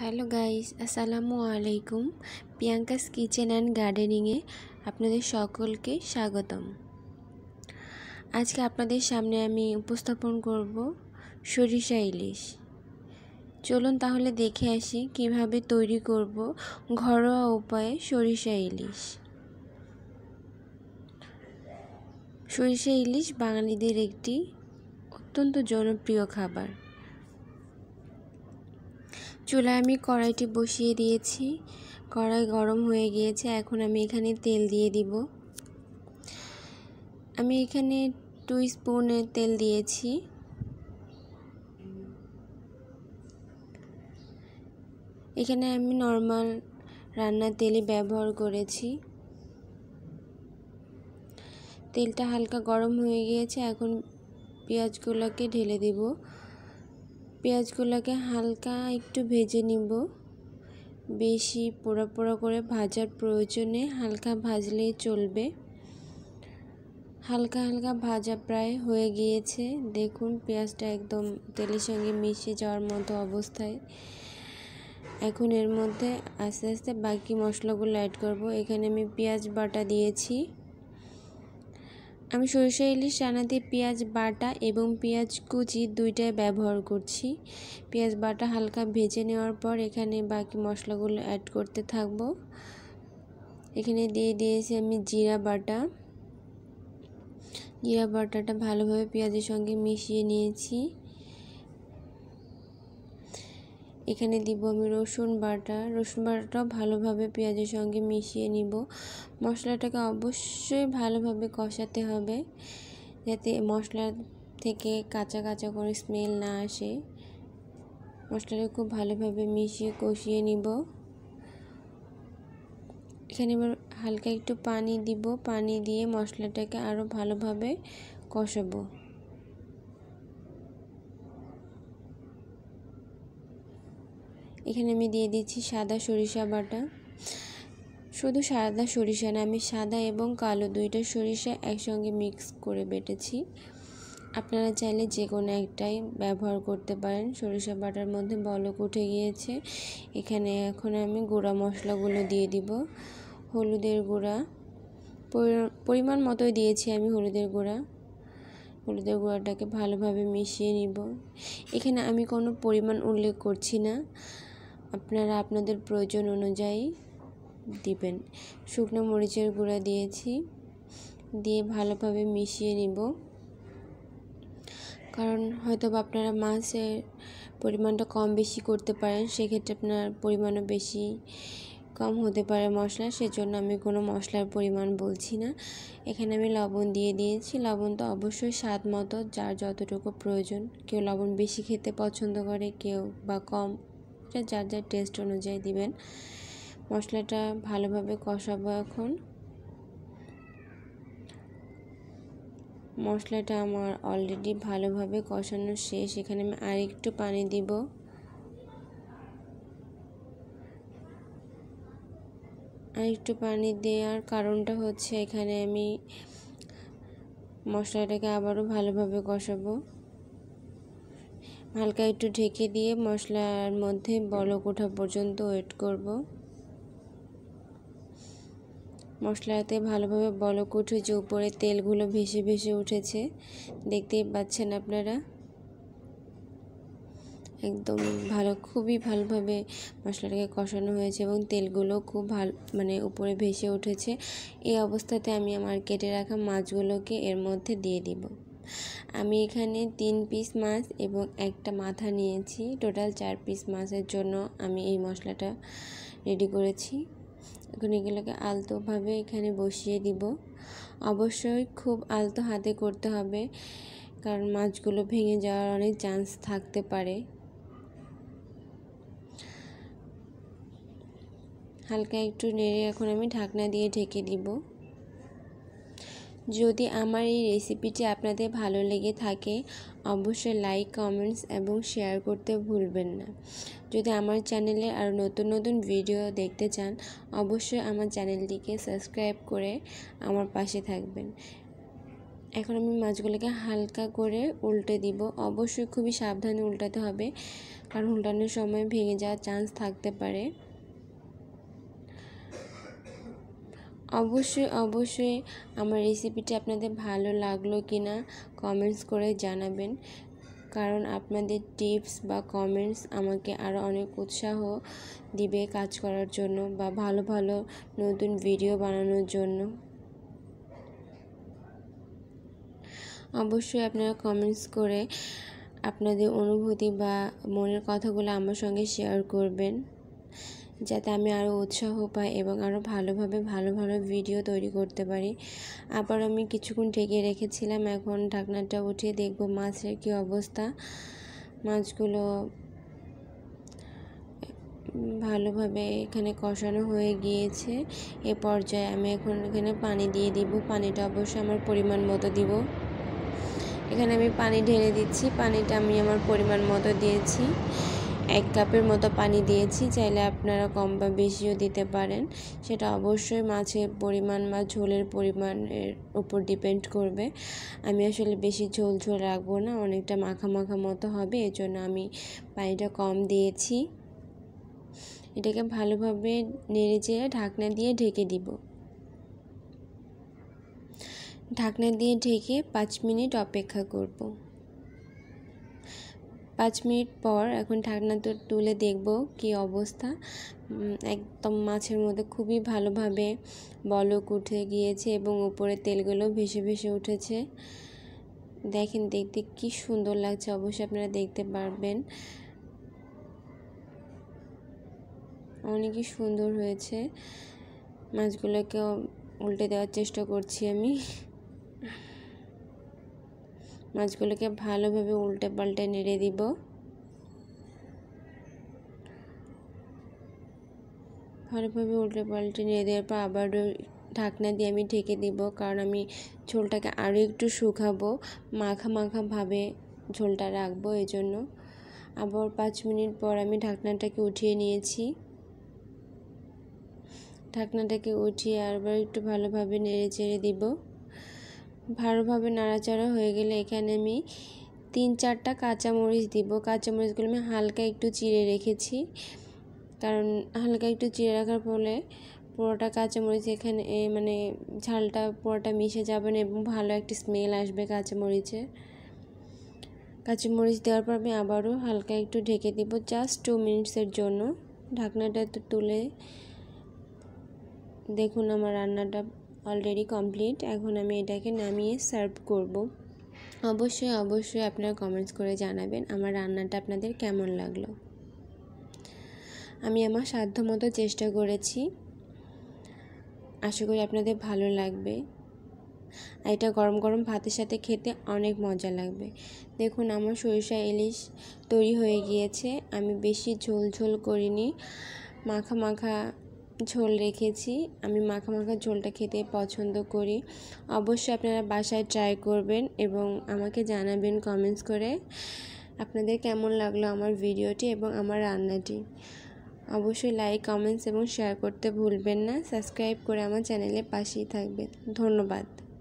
Hello guys আসসালামু আলাইকুম Priyanka's kitchen and গার্ডেনিংয়ে আপনাদের সকলকে স্বাগতম আজকে আপনাদের সামনে আমি উপস্থাপন করব সরিষা ইলিশ চলুন তাহলে দেখে আসি কিভাবে তৈরি করব ঘরোয়া উপায়ে সরিষা ইলিশ সরিষা ইলিশ বাঙালিদের একটি অত্যন্ত জনপ্রিয় খাবার চুলায় আমি কড়াইটি বসিয়ে দিয়েছি কড়াই গরম হয়ে গিয়েছে এখন আমি এখানে তেল দিয়ে দিব আমি এখানে টু স্পুনের তেল দিয়েছি এখানে আমি নর্মাল রান্নার তেলই ব্যবহার করেছি তেলটা হালকা গরম হয়ে গিয়েছে এখন পেঁয়াজগুলোকে ঢেলে দেবো পেঁয়াজগুলোকে হালকা একটু ভেজে নিব বেশি পোড়া পোড়া করে ভাজার প্রয়োজনে হালকা ভাজলেই চলবে হালকা হালকা ভাজা প্রায় হয়ে গিয়েছে দেখুন পেঁয়াজটা একদম তেলের সঙ্গে মিশে যাওয়ার মতো অবস্থায় এখন এর মধ্যে আস্তে আস্তে বাকি মশলাগুলো অ্যাড করব এখানে আমি পেঁয়াজ বাটা দিয়েছি আমি সরষে ইলিশ রান্নাতে পেঁয়াজ বাটা এবং পেঁয়াজ কুচি দুইটাই ব্যবহার করছি পেঁয়াজ বাটা হালকা ভেজে নেওয়ার পর এখানে বাকি মশলাগুলো অ্যাড করতে থাকব এখানে দিয়ে দিয়েছি আমি জিরা বাটা জিরা বাটাটা ভালোভাবে পেঁয়াজের সঙ্গে মিশিয়ে নিয়েছি এখানে দিব আমি রসুন বাটা রসুন বাটাটাও ভালোভাবে পেঁয়াজের সঙ্গে মিশিয়ে নিব মশলাটাকে অবশ্যই ভালোভাবে কষাতে হবে যাতে মশলা থেকে কাঁচা কাঁচা করে স্মেল না আসে মশলাটা খুব ভালোভাবে মিশিয়ে কষিয়ে নিব এখানে আবার হালকা একটু পানি দিব পানি দিয়ে মশলাটাকে আরও ভালোভাবে কষাবো এখানে আমি দিয়ে দিচ্ছি সাদা সরিষা বাটা শুধু সাদা সরিষা না আমি সাদা এবং কালো দুইটা সরিষা একসঙ্গে মিক্স করে বেটেছি আপনারা চাইলে যে কোনো একটাই ব্যবহার করতে পারেন সরিষা বাটার মধ্যে বলক উঠে গিয়েছে এখানে এখন আমি গুঁড়া মশলাগুলো দিয়ে দিব হলুদের গুঁড়া পরিমাণ মতোই দিয়েছি আমি হলুদের গুঁড়া হলুদের গুঁড়াটাকে ভালোভাবে মিশিয়ে নিব এখানে আমি কোনো পরিমাণ উল্লেখ করছি না আপনারা আপনাদের প্রয়োজন অনুযায়ী দিবেন শুকনো মরিচের গুঁড়া দিয়েছি দিয়ে ভালোভাবে মিশিয়ে নিব কারণ হয়তো আপনারা মাছের পরিমাণটা কম বেশি করতে পারেন সেক্ষেত্রে আপনার পরিমাণও বেশি কম হতে পারে মশলা সেজন্য আমি কোনো মশলার পরিমাণ বলছি না এখানে আমি লবণ দিয়ে দিয়েছি লবণ তো অবশ্যই স্বাদ মতো যার যতটুকু প্রয়োজন কেউ লবণ বেশি খেতে পছন্দ করে কেউ বা কম মরিচটা যার যার টেস্ট অনুযায়ী দিবেন মশলাটা ভালোভাবে কষাবো এখন মশলাটা আমার অলরেডি ভালোভাবে কষানো শেষ এখানে আমি আরেকটু পানি দিব আরেকটু পানি দেওয়ার কারণটা হচ্ছে এখানে আমি মশলাটাকে আবারও ভালোভাবে কষাবো হালকা একটু ঢেকে দিয়ে মশলার মধ্যে বলক ওঠা পর্যন্ত ওয়েট করব মশলাতে ভালোভাবে বলক উঠেছে উপরে তেলগুলো ভেসে ভেসে উঠেছে দেখতেই পাচ্ছেন আপনারা একদম ভালো খুবই ভালোভাবে মশলাটাকে কষানো হয়েছে এবং তেলগুলো খুব ভালো মানে উপরে ভেসে উঠেছে এই অবস্থাতে আমি আমার কেটে রাখা মাছগুলোকে এর মধ্যে দিয়ে দিব আমি এখানে তিন পিস মাছ এবং একটা মাথা নিয়েছি টোটাল চার পিস মাছের জন্য আমি এই মশলাটা রেডি করেছি এখন এগুলোকে আলতোভাবে এখানে বসিয়ে দিব অবশ্যই খুব আলতো হাতে করতে হবে কারণ মাছগুলো ভেঙে যাওয়ার অনেক চান্স থাকতে পারে হালকা একটু নেড়ে এখন আমি ঢাকনা দিয়ে ঢেকে দিব যদি আমার এই রেসিপিটি আপনাদের ভালো লেগে থাকে অবশ্যই লাইক কমেন্টস এবং শেয়ার করতে ভুলবেন না যদি আমার চ্যানেলে আরও নতুন নতুন ভিডিও দেখতে চান অবশ্যই আমার চ্যানেলটিকে সাবস্ক্রাইব করে আমার পাশে থাকবেন এখন আমি মাছগুলোকে হালকা করে উল্টে দিব অবশ্যই খুবই সাবধানে উল্টাতে হবে কারণ উল্টানোর সময় ভেঙে যাওয়ার চান্স থাকতে পারে অবশ্যই অবশ্যই আমার রেসিপিটি আপনাদের ভালো লাগলো কি না কমেন্টস করে জানাবেন কারণ আপনাদের টিপস বা কমেন্টস আমাকে আরও অনেক উৎসাহ দিবে কাজ করার জন্য বা ভালো ভালো নতুন ভিডিও বানানোর জন্য অবশ্যই আপনারা কমেন্টস করে আপনাদের অনুভূতি বা মনের কথাগুলো আমার সঙ্গে শেয়ার করবেন যাতে আমি আরও উৎসাহ পাই এবং আরও ভালোভাবে ভালো ভালো ভিডিও তৈরি করতে পারি আবার আমি কিছুক্ষণ ঠেকে রেখেছিলাম এখন ঢাকনাটা উঠিয়ে দেখব মাছের কি অবস্থা মাছগুলো ভালোভাবে এখানে কষানো হয়ে গিয়েছে এ পর্যায়ে আমি এখন এখানে পানি দিয়ে দিব পানিটা অবশ্যই আমার পরিমাণ মতো দিব এখানে আমি পানি ঢেলে দিচ্ছি পানিটা আমি আমার পরিমাণ মতো দিয়েছি এক কাপের মতো পানি দিয়েছি চাইলে আপনারা কম বা বেশিও দিতে পারেন সেটা অবশ্যই মাছের পরিমাণ বা ঝোলের পরিমাণের উপর ডিপেন্ড করবে আমি আসলে বেশি ঝোল ঝোল রাখবো না অনেকটা মাখা মাখা মতো হবে এজন্য আমি পানিটা কম দিয়েছি এটাকে ভালোভাবে নেড়ে চেড়ে ঢাকনা দিয়ে ঢেকে দিব ঢাকনা দিয়ে ঢেকে পাঁচ মিনিট অপেক্ষা করব পাঁচ মিনিট পর এখন ঢাকনা তো তুলে দেখব কি অবস্থা একদম মাছের মধ্যে খুবই ভালোভাবে বলক উঠে গিয়েছে এবং উপরে তেলগুলো ভেসে ভেসে উঠেছে দেখেন দেখতে কি সুন্দর লাগছে অবশ্যই আপনারা দেখতে পারবেন অনেকই সুন্দর হয়েছে মাছগুলোকে উল্টে দেওয়ার চেষ্টা করছি আমি মাছগুলোকে ভালোভাবে উল্টে পাল্টে নেড়ে দিব ভালোভাবে উল্টে পাল্টে নেড়ে দেওয়ার পর আবারও ঢাকনা দিয়ে আমি ঢেকে দিব কারণ আমি ঝোলটাকে আরও একটু শুকাবো মাখা মাখাভাবে ঝোলটা রাখবো এই জন্য আবার পাঁচ মিনিট পর আমি ঢাকনাটাকে উঠিয়ে নিয়েছি ঢাকনাটাকে উঠিয়ে আবার একটু ভালোভাবে নেড়ে চেড়ে দিব ভালোভাবে নাড়াচাড়া হয়ে গেলে এখানে আমি তিন চারটা কাঁচামরিচ দিব কাঁচামরিচগুলো আমি হালকা একটু চিড়ে রেখেছি কারণ হালকা একটু চিড়ে রাখার ফলে পুরোটা কাঁচামরিচ এখানে মানে ঝালটা পুরোটা মিশে যাবে না এবং ভালো একটা স্মেল আসবে কাঁচামরিচে কাঁচামরিচ দেওয়ার পর আমি আবারও হালকা একটু ঢেকে দিব জাস্ট টু মিনিটসের জন্য ঢাকনাটা তুলে দেখুন আমার রান্নাটা অলরেডি কমপ্লিট এখন আমি এটাকে নামিয়ে সার্ভ করব। অবশ্যই অবশ্যই আপনারা কমেন্টস করে জানাবেন আমার রান্নাটা আপনাদের কেমন লাগলো আমি আমার সাধ্যমতো চেষ্টা করেছি আশা করি আপনাদের ভালো লাগবে আর এটা গরম গরম ভাতের সাথে খেতে অনেক মজা লাগবে দেখুন আমার সরিষা ইলিশ তৈরি হয়ে গিয়েছে আমি বেশি ঝোল ঝোল করিনি মাখা মাখা ঝোল রেখেছি আমি মাখা মাখা ঝোলটা খেতে পছন্দ করি অবশ্যই আপনারা বাসায় ট্রাই করবেন এবং আমাকে জানাবেন কমেন্টস করে আপনাদের কেমন লাগলো আমার ভিডিওটি এবং আমার রান্নাটি অবশ্যই লাইক কমেন্টস এবং শেয়ার করতে ভুলবেন না সাবস্ক্রাইব করে আমার চ্যানেলে পাশেই থাকবেন ধন্যবাদ